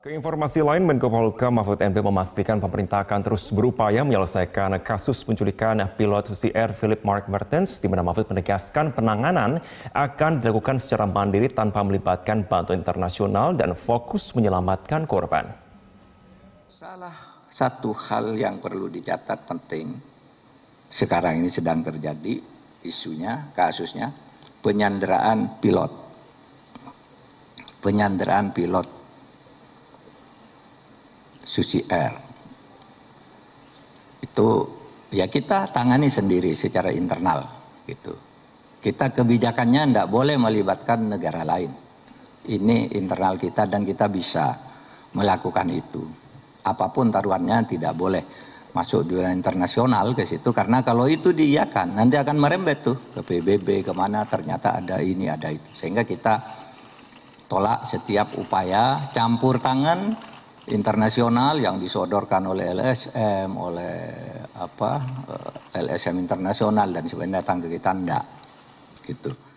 Keinformasi lain, Menko Polhukam Mahfud MD memastikan pemerintah akan terus berupaya menyelesaikan kasus penculikan pilot Susi Air Philip Mark Mertens, di mana Mahfud menegaskan penanganan akan dilakukan secara mandiri tanpa melibatkan bantuan internasional dan fokus menyelamatkan korban. Salah satu hal yang perlu dicatat penting, sekarang ini sedang terjadi isunya, kasusnya, penyanderaan pilot. Penyanderaan pilot Susi Air. Itu ya kita tangani sendiri secara internal gitu. Kita kebijakannya tidak boleh melibatkan negara lain. Ini internal kita dan kita bisa melakukan itu. Apapun taruhannya tidak boleh masuk dunia internasional ke situ karena kalau itu diiakan nanti akan merembet tuh ke PBB kemana ternyata ada ini ada itu sehingga kita tolak setiap upaya campur tangan internasional yang disodorkan oleh LSM, oleh apa eh, LSM internasional dan sebagainya datang ke kita enggak gitu.